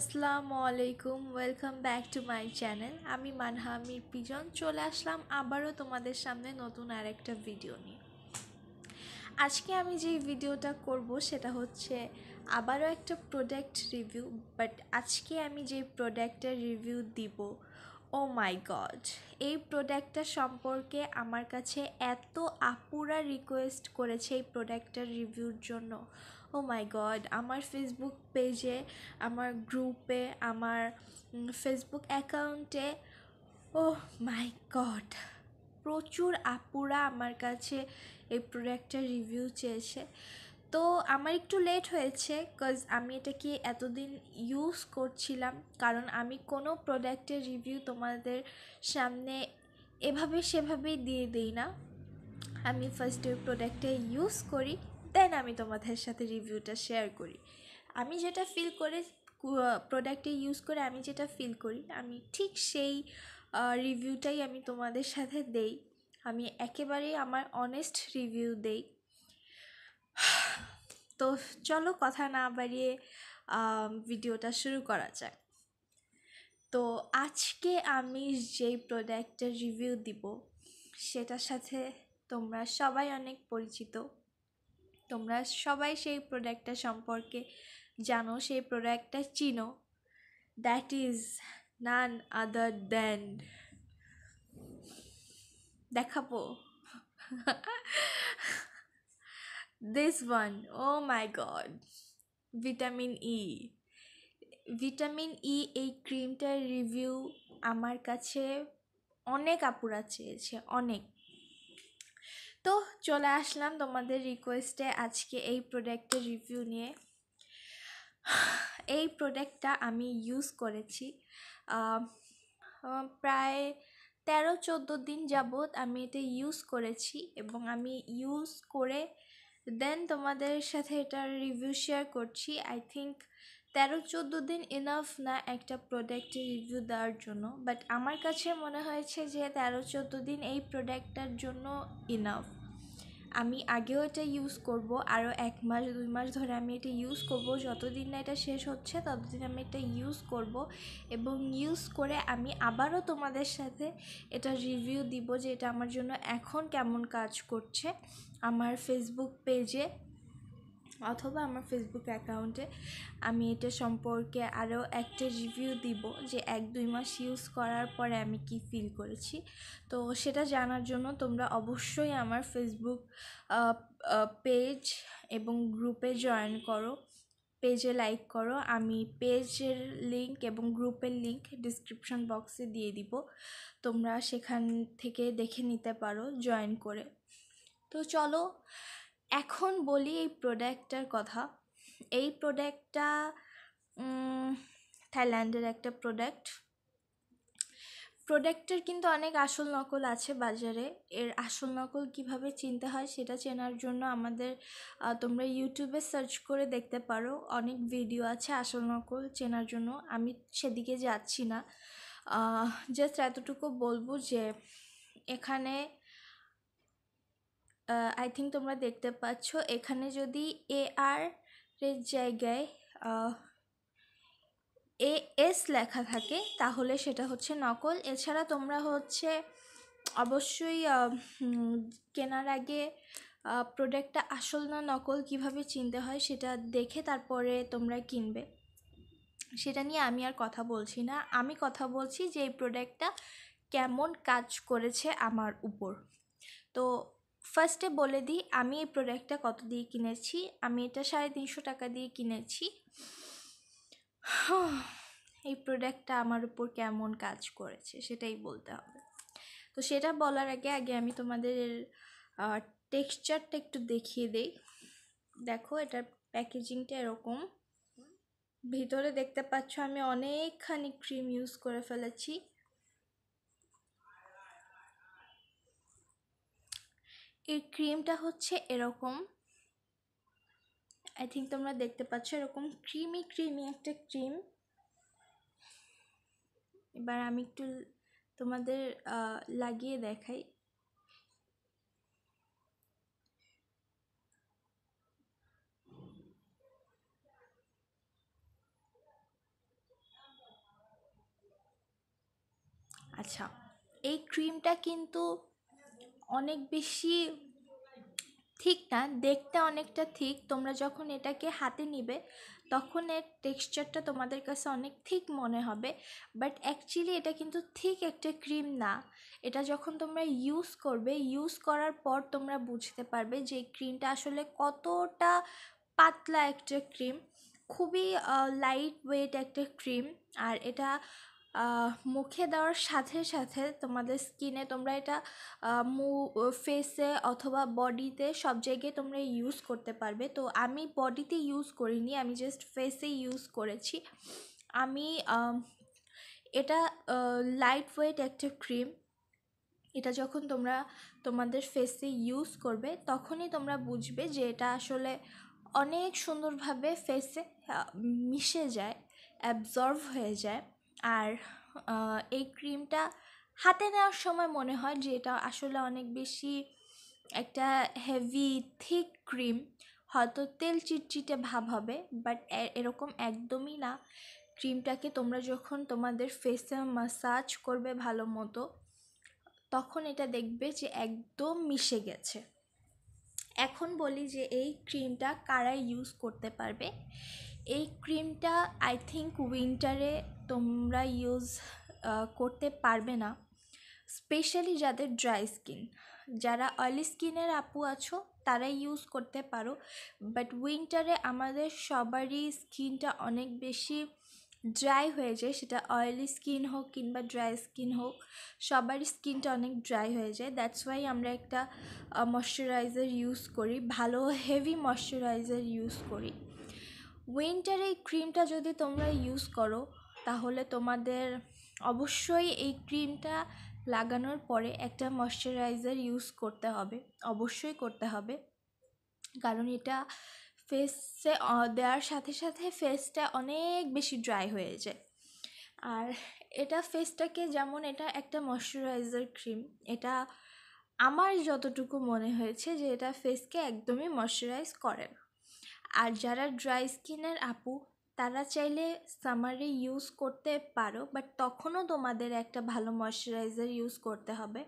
আসসালামু আলাইকুম welcome back to my channel আমি মানহা মির পিজন চলে আসলাম আবারও তোমাদের সামনে নতুন আর একটা ভিডিও নিয়ে আজকে আমি যে ভিডিওটা করব সেটা হচ্ছে আবারও একটা প্রোডাক্ট রিভিউ বাট আজকে আমি যে প্রোডাক্টের রিভিউ দিব ও মাই গড এই প্রোডাক্টটা সম্পর্কে আমার কাছে এত আপুরা রিকোয়েস্ট করেছে এই প্রোডাক্টটার রিভিউর জন্য ও মাই গড আমার ফেসবুক পেজে আমার গ্রুপে আমার ফেসবুক অ্যাকাউন্টে ও মাই গড প্রচুর আপুরা আমার কাছে এই প্রোডাক্টটা রিভিউ চেয়েছে তো আমার একটু লেট হয়েছে কজ আমি এটাকে এতদিন ইউজ করছিলাম কারণ আমি কোনো প্রোডাক্টের রিভিউ তোমাদের সামনে এভাবে সেভাবেই দিয়ে দিই না আমি ফার্স্ট এই প্রোডাক্টটা ইউজ করি দেন আমি তোমাদের সাথে রিভিউটা শেয়ার করি আমি যেটা ফিল করে প্রোডাক্টে ইউজ করে আমি যেটা ফিল করি আমি ঠিক সেই রিভিউটাই আমি তোমাদের সাথে দেই আমি একেবারেই আমার অনেস্ট রিভিউ দেই তো চলো কথা না বাড়িয়ে ভিডিওটা শুরু করা যাক তো আজকে আমি যেই প্রোডাক্টের রিভিউ দিব সেটার সাথে তোমরা সবাই অনেক পরিচিত তোমরা সবাই সেই প্রোডাক্টটা সম্পর্কে জানো সেই প্রোডাক্টটা চিনো that is none other than দেখাবো this one oh my god vitamin E vitamin E এই ক্রিমটার রিভিউ আমার কাছে অনেক আপুরা চেয়েছে অনেক তো চলে আসলাম তোমাদের রিকোয়েস্টে আজকে এই প্রোডাক্টের রিভিউ নিয়ে এই প্রোডাক্টটা আমি ইউজ করেছি প্রায় তেরো চোদ্দো দিন যাবৎ আমি এটা ইউজ করেছি এবং আমি ইউজ করে দেন তোমাদের সাথে এটার রিভিউ শেয়ার করছি আই থিঙ্ক তেরো চোদ্দো দিন ইনাফ না একটা প্রোডাক্টের রিভিউ দেওয়ার জন্য বাট আমার কাছে মনে হয়েছে যে তেরো চোদ্দো দিন এই প্রোডাক্টটার জন্য ইনাফ আমি আগেও এটা ইউজ করব আরও এক মাস দুই মাস ধরে আমি এটা ইউজ করব যতদিন না এটা শেষ হচ্ছে ততদিন আমি এটা ইউজ করব এবং ইউজ করে আমি আবারও তোমাদের সাথে এটা রিভিউ দিব যে এটা আমার জন্য এখন কেমন কাজ করছে আমার ফেসবুক পেজে অথবা আমার ফেসবুক অ্যাকাউন্টে আমি এটা সম্পর্কে আরও একটা রিভিউ দিব যে এক দুই মাস ইউজ করার পরে আমি কি ফিল করেছি তো সেটা জানার জন্য তোমরা অবশ্যই আমার ফেসবুক পেজ এবং গ্রুপে জয়েন করো পেজে লাইক করো আমি পেজের লিঙ্ক এবং গ্রুপের লিঙ্ক ডিসক্রিপশন বক্সে দিয়ে দিব তোমরা সেখান থেকে দেখে নিতে পারো জয়েন করে তো চলো এখন বলি এই প্রোডাক্টটার কথা এই প্রোডাক্টটা থাইল্যান্ডের একটা প্রোডাক্ট প্রোডাক্টের কিন্তু অনেক আসল নকল আছে বাজারে এর আসল নকল কিভাবে চিনতে হয় সেটা চেনার জন্য আমাদের তোমরা ইউটিউবে সার্চ করে দেখতে পারো অনেক ভিডিও আছে আসল নকল চেনার জন্য আমি সেদিকে যাচ্ছি না জাস্ট এতটুকু বলবো যে এখানে আই থিঙ্ক তোমরা দেখতে পাচ্ছ এখানে যদি এ আর এর জায়গায় এ এস লেখা থাকে তাহলে সেটা হচ্ছে নকল এছাড়া তোমরা হচ্ছে অবশ্যই কেনার আগে প্রোডাক্টটা আসল না নকল কিভাবে চিনতে হয় সেটা দেখে তারপরে তোমরা কিনবে সেটা নিয়ে আমি আর কথা বলছি না আমি কথা বলছি যে এই প্রোডাক্টটা কেমন কাজ করেছে আমার উপর তো ফার্স্টে বলে দিই আমি এই প্রোডাক্টটা কত দিয়ে কিনেছি আমি এটা সাড়ে তিনশো টাকা দিয়ে কিনেছি এই প্রোডাক্টটা আমার উপর কেমন কাজ করেছে সেটাই বলতে হবে তো সেটা বলার আগে আগে আমি তোমাদের টেক্সচারটা একটু দেখিয়ে দেই দেখো এটার প্যাকেজিংটা এরকম ভিতরে দেখতে পাচ্ছ আমি অনেকখানি ক্রিম ইউজ করে ফেলেছি এই ক্রিমটা হচ্ছে এরকম আই থিঙ্ক তোমরা দেখতে পাচ্ছ এরকম ক্রিমি ক্রিমি একটা ক্রিম এবার আমি একটু তোমাদের লাগিয়ে দেখাই আচ্ছা এই ক্রিমটা কিন্তু অনেক বেশি ঠিক না দেখতে অনেকটা ঠিক তোমরা যখন এটাকে হাতে নিবে তখন এর টেক্সচারটা তোমাদের কাছে অনেক ঠিক মনে হবে বাট অ্যাকচুয়ালি এটা কিন্তু ঠিক একটা ক্রিম না এটা যখন তোমরা ইউজ করবে ইউজ করার পর তোমরা বুঝতে পারবে যে ক্রিমটা আসলে কতটা পাতলা একটা ক্রিম খুবই লাইট ওয়েট একটা ক্রিম আর এটা মুখে দেওয়ার সাথে সাথে তোমাদের স্কিনে তোমরা এটা মু ফেসে অথবা বডিতে সব জায়গায় তোমরা ইউজ করতে পারবে তো আমি বডিতে ইউজ করিনি আমি জাস্ট ফেসে ইউজ করেছি আমি এটা লাইট ওয়েট একটা ক্রিম এটা যখন তোমরা তোমাদের ফেসে ইউজ করবে তখনই তোমরা বুঝবে যে এটা আসলে অনেক সুন্দরভাবে ফেসে মিশে যায় অ্যাবজর্ভ হয়ে যায় আর এই ক্রিমটা হাতে নেওয়ার সময় মনে হয় যে এটা আসলে অনেক বেশি একটা হেভি থিক ক্রিম হয়তো তেল চিটচিটে ভাব হবে বাট এরকম একদমই না ক্রিমটাকে তোমরা যখন তোমাদের ফেসে মাসাজ করবে ভালো মতো তখন এটা দেখবে যে একদম মিশে গেছে এখন বলি যে এই ক্রিমটা কারা ইউজ করতে পারবে এই ক্রিমটা আই থিঙ্ক উইন্টারে তোমরা ইউজ করতে পারবে না স্পেশালি যাদের ড্রাই স্কিন যারা অয়েলি স্কিনের আপু আছো তারাই ইউজ করতে পারো বাট উইন্টারে আমাদের সবারই স্কিনটা অনেক বেশি ড্রাই হয়ে যায় সেটা অয়েলি স্কিন হোক কিংবা ড্রাই স্কিন হোক সবারই স্কিনটা অনেক ড্রাই হয়ে যায় দ্যাটস ওয়াই আমরা একটা ময়শ্চারাইজার ইউজ করি ভালো হেভি ময়শ্চারাইজার ইউজ করি উইন্টারে এই ক্রিমটা যদি তোমরা ইউজ করো তাহলে তোমাদের অবশ্যই এই ক্রিমটা লাগানোর পরে একটা ময়শ্চারাইজার ইউজ করতে হবে অবশ্যই করতে হবে কারণ এটা ফেসে দেওয়ার সাথে সাথে ফেসটা অনেক বেশি ড্রাই হয়ে যায় আর এটা ফেসটাকে যেমন এটা একটা ময়শ্চারাইজার ক্রিম এটা আমার যতটুকু মনে হয়েছে যে এটা ফেসকে একদমই ময়শ্চারাইজ করে না আর যারা ড্রাই স্কিনের আপু তারা চাইলে সামারে ইউজ করতে পারো বাট তখনও তোমাদের একটা ভালো ময়শ্চারাইজার ইউজ করতে হবে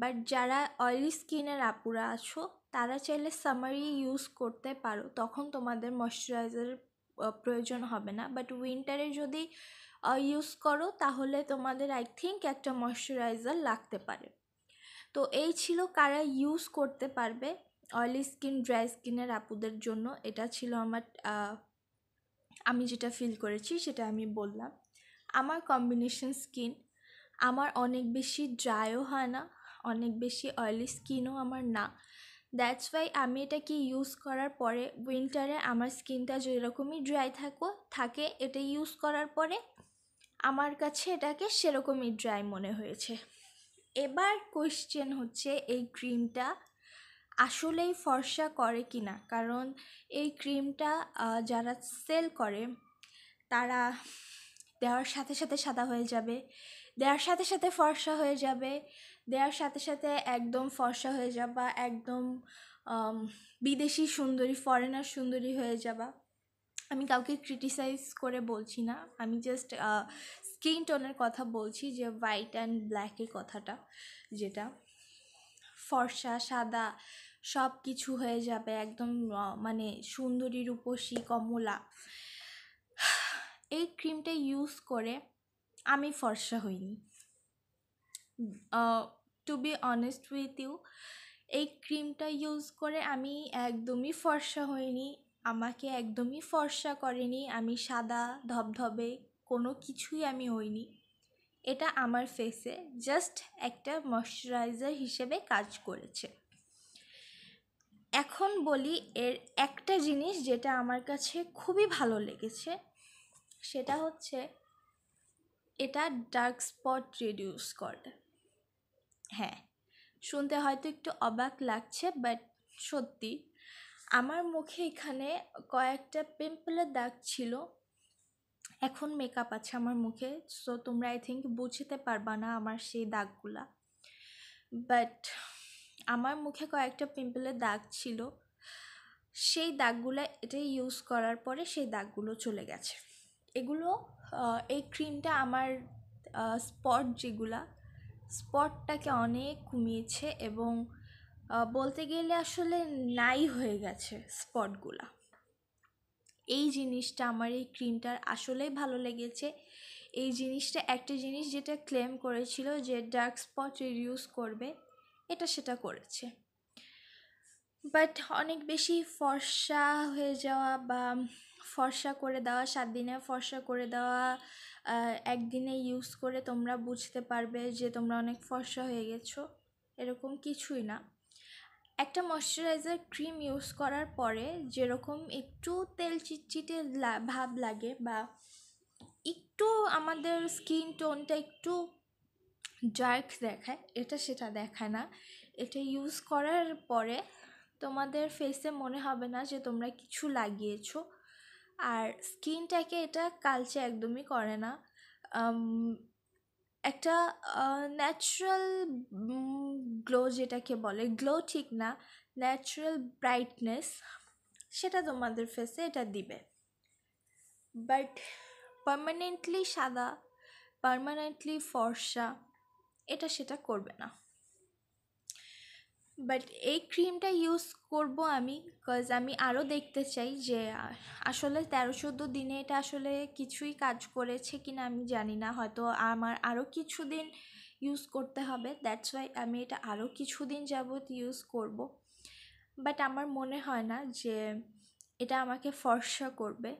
বাট যারা অয়েলি স্কিনের আপুরা আছো তারা চাইলে সামারি ইউজ করতে পারো তখন তোমাদের ময়শ্চারাইজার প্রয়োজন হবে না বাট উইন্টারে যদি ইউজ করো তাহলে তোমাদের আই থিঙ্ক একটা ময়শ্চারাইজার লাগতে পারে তো এই ছিল কারা ইউজ করতে পারবে অয়েলি স্কিন ড্রাই স্কিনের আপুদের জন্য এটা ছিল আমার আমি যেটা ফিল করেছি সেটা আমি বললাম আমার কম্বিনেশন স্কিন আমার অনেক বেশি ড্রাইও হয় না অনেক বেশি অয়েলি স্কিনও আমার না দ্যাটস ওয়াই আমি এটাকে ইউজ করার পরে উইন্টারে আমার স্কিনটা যেরকমই ড্রাই থাকো থাকে এটা ইউজ করার পরে আমার কাছে এটাকে সেরকমই ড্রাই মনে হয়েছে এবার কোয়েশ্চেন হচ্ছে এই ক্রিমটা আসলেই ফর্সা করে কি না কারণ এই ক্রিমটা যারা সেল করে তারা দেওয়ার সাথে সাথে সাদা হয়ে যাবে দেওয়ার সাথে সাথে ফর্সা হয়ে যাবে দেওয়ার সাথে সাথে একদম ফর্সা হয়ে যাবা একদম বিদেশি সুন্দরী ফরেনার সুন্দরী হয়ে যাবা আমি কাউকে ক্রিটিসাইজ করে বলছি না আমি জাস্ট স্কিন টোনের কথা বলছি যে হোয়াইট অ্যান্ড ব্ল্যাকের কথাটা যেটা ফর্সা সাদা সব কিছু হয়ে যাবে একদম মানে সুন্দরী রূপসী কমলা এই ক্রিমটা ইউজ করে আমি ফর্সা হইনি to be honest with you এই ক্রিমটা ইউজ করে আমি একদমই ফর্সা হইনি আমাকে একদমই ফর্সা করেনি আমি সাদা ধবধবে কোনো কিছুই আমি হইনি এটা আমার ফেসে জাস্ট একটা ময়শ্চারাইজার হিসেবে কাজ করেছে এখন বলি এর একটা জিনিস যেটা আমার কাছে খুবই ভালো লেগেছে সেটা হচ্ছে এটা ডার্ক স্পট রিডিউস করে হ্যাঁ শুনতে হয়তো একটু অবাক লাগছে বাট সত্যি আমার মুখে এখানে কয়েকটা পিম্পলের দাগ ছিল এখন মেকআপ আছে আমার মুখে সো তোমরা আই থিঙ্ক বুঝতে পারবা না আমার সেই দাগগুলা বাট আমার মুখে কয়েকটা পিম্পলের দাগ ছিল সেই দাগগুলো এটা ইউজ করার পরে সেই দাগগুলো চলে গেছে এগুলো এই ক্রিমটা আমার স্পট যেগুলা স্পটটাকে অনেক কমিয়েছে এবং বলতে গেলে আসলে নাই হয়ে গেছে স্পটগুলা এই জিনিসটা আমার এই ক্রিমটার আসলেই ভালো লেগেছে এই জিনিসটা একটা জিনিস যেটা ক্লেম করেছিল যে ডার্ক স্পট রিডিউস করবে এটা সেটা করেছে বাট অনেক বেশি ফর্সা হয়ে যাওয়া বা ফর্সা করে দেওয়া সাত দিনে ফর্সা করে দেওয়া একদিনে ইউজ করে তোমরা বুঝতে পারবে যে তোমরা অনেক ফর্সা হয়ে গেছো এরকম কিছুই না একটা ময়শ্চারাইজার ক্রিম ইউজ করার পরে যেরকম একটু তেল চিটচিটে ভাব লাগে বা একটু আমাদের স্কিন টোনটা একটু ডার্ক দেখায় এটা সেটা দেখায় না এটা ইউজ করার পরে তোমাদের ফেসে মনে হবে না যে তোমরা কিছু লাগিয়েছো আর স্কিনটাকে এটা কালচে একদমই করে না একটা ন্যাচারাল গ্লো যেটাকে বলে গ্লো ঠিক না ন্যাচারাল ব্রাইটনেস সেটা তোমাদের ফেসে এটা দিবে বাট পারমানেন্টলি সাদা পারমানেন্টলি ফর্সা এটা সেটা করবে না বাট এই ক্রিমটা ইউজ করব আমি বিকজ আমি আরও দেখতে চাই যে আসলে তেরো চোদ্দো দিনে এটা আসলে কিছুই কাজ করেছে কি না আমি জানি না হয়তো আমার আরও কিছুদিন ইউজ করতে হবে দ্যাটস ওয়াই আমি এটা আরও কিছুদিন যাবৎ ইউজ করব বাট আমার মনে হয় না যে এটা আমাকে ফর্সা করবে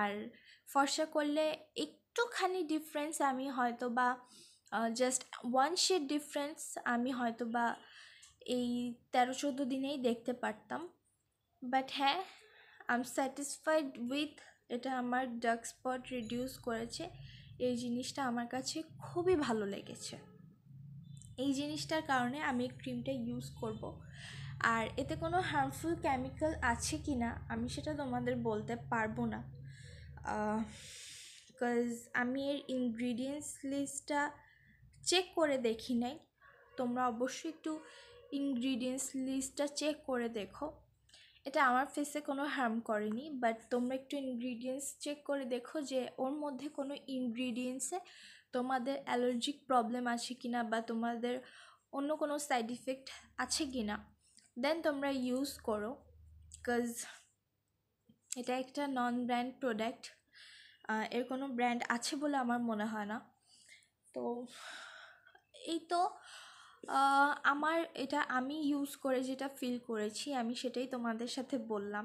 আর ফর্সা করলে একটুখানি ডিফারেন্স আমি হয়তো বা জাস্ট ওয়ান শেড ডিফারেন্স আমি হয়তো বা এই তেরো চোদ্দো দিনেই দেখতে পারতাম বাট হ্যাঁ আই এম স্যাটিসফাইড উইথ এটা আমার ডার্ক স্পট রিডিউস করেছে এই জিনিসটা আমার কাছে খুবই ভালো লেগেছে এই জিনিসটার কারণে আমি ক্রিমটা ইউজ করব। আর এতে কোনো হার্মফুল কেমিক্যাল আছে কি না আমি সেটা তোমাদের বলতে পারবো না বিকজ আমি এর ইনগ্রিডিয়েন্টস লিস্টটা চেক করে দেখি নাই তোমরা অবশ্যই একটু ইনগ্রিডিয়েন্টস লিস্টটা চেক করে দেখো এটা আমার ফেসে কোনো হার্ম করেনি বাট তোমরা একটু ইনগ্রিডিয়েন্টস চেক করে দেখো যে ওর মধ্যে কোনো ইনগ্রিডিয়েন্টসে তোমাদের অ্যালার্জিক প্রবলেম আছে কি না বা তোমাদের অন্য কোনো সাইড ইফেক্ট আছে কি না দেন তোমরা ইউজ করো বিকজ এটা একটা নন ব্র্যান্ড প্রোডাক্ট এর কোনো ব্র্যান্ড আছে বলে আমার মনে হয় না তো এই তো আমার এটা আমি ইউজ করে যেটা ফিল করেছি আমি সেটাই তোমাদের সাথে বললাম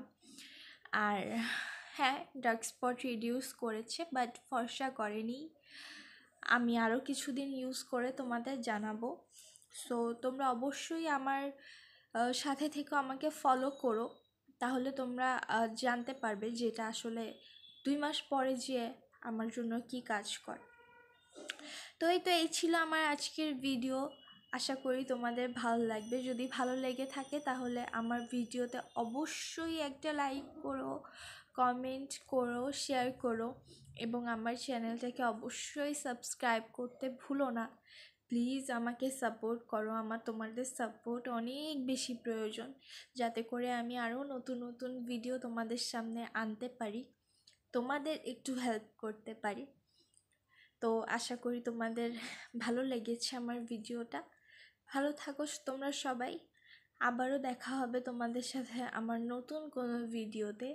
আর হ্যাঁ ডার্ক স্পট রিডিউস করেছে বাট ফর্সা করেনি আমি আরও কিছুদিন ইউজ করে তোমাদের জানাবো সো তোমরা অবশ্যই আমার সাথে থেকে আমাকে ফলো করো তাহলে তোমরা জানতে পারবে যে এটা আসলে দুই মাস পরে যে আমার জন্য কি কাজ করে তো এই তো এই ছিল আমার আজকের ভিডিও আশা করি তোমাদের ভালো লাগবে যদি ভালো লেগে থাকে তাহলে আমার ভিডিওতে অবশ্যই একটা লাইক করো কমেন্ট করো শেয়ার করো এবং আমার চ্যানেলটাকে অবশ্যই সাবস্ক্রাইব করতে ভুলো না প্লিজ আমাকে সাপোর্ট করো আমার তোমাদের সাপোর্ট অনেক বেশি প্রয়োজন যাতে করে আমি আরও নতুন নতুন ভিডিও তোমাদের সামনে আনতে পারি তোমাদের একটু হেল্প করতে পারি তো আশা করি তোমাদের ভালো লেগেছে আমার ভিডিওটা ভালো থাকো তোমরা সবাই আবারও দেখা হবে তোমাদের সাথে আমার নতুন কোনো ভিডিওতে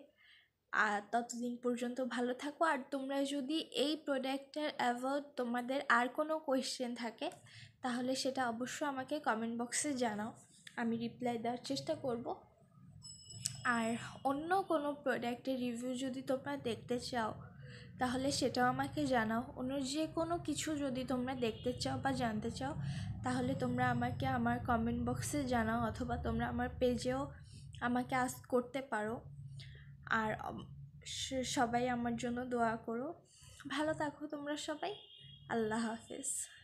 আর ততদিন পর্যন্ত ভালো থাকো আর তোমরা যদি এই প্রোডাক্টের অ্যাভাউট তোমাদের আর কোনো কোয়েশ্চেন থাকে তাহলে সেটা অবশ্যই আমাকে কমেন্ট বক্সে জানাও আমি রিপ্লাই দেওয়ার চেষ্টা করব আর অন্য কোনো প্রোডাক্টের রিভিউ যদি তোমরা দেখতে চাও তাহলে সেটাও আমাকে জানাও অন্য যে কোনো কিছু যদি তোমরা দেখতে চাও বা জানতে চাও তাহলে তোমরা আমাকে আমার কমেন্ট বক্সে জানাও অথবা তোমরা আমার পেজেও আমাকে আস করতে পারো আর সবাই আমার জন্য দোয়া করো ভালো থাকো তোমরা সবাই আল্লাহ হাফেজ